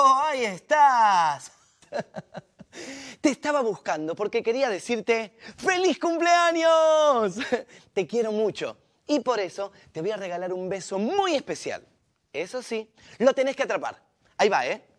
Oh, ahí estás. Te estaba buscando porque quería decirte ¡Feliz cumpleaños! Te quiero mucho y por eso te voy a regalar un beso muy especial. Eso sí, lo tenés que atrapar. Ahí va, ¿eh?